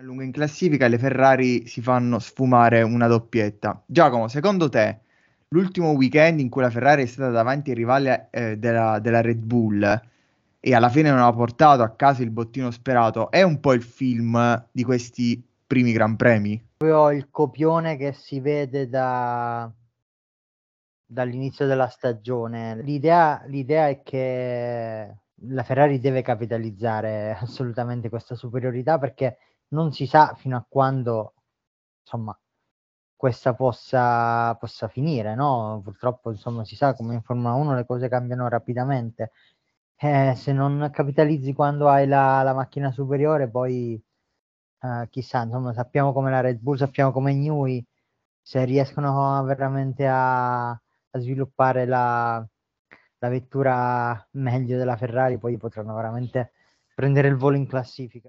a in classifica le Ferrari si fanno sfumare una doppietta. Giacomo, secondo te l'ultimo weekend in cui la Ferrari è stata davanti ai rivali eh, della, della Red Bull e alla fine non ha portato a casa il bottino sperato, è un po' il film di questi primi Gran Premi? Proprio il copione che si vede da, dall'inizio della stagione. L'idea, l'idea, è che la Ferrari deve capitalizzare assolutamente questa superiorità perché non si sa fino a quando insomma, questa possa, possa finire, no? Purtroppo insomma, si sa come in Formula 1 le cose cambiano rapidamente. Eh, se non capitalizzi quando hai la, la macchina superiore, poi eh, chissà, insomma, sappiamo come la Red Bull, sappiamo come Newey, se riescono veramente a, a sviluppare la, la vettura meglio della Ferrari, poi potranno veramente prendere il volo in classifica.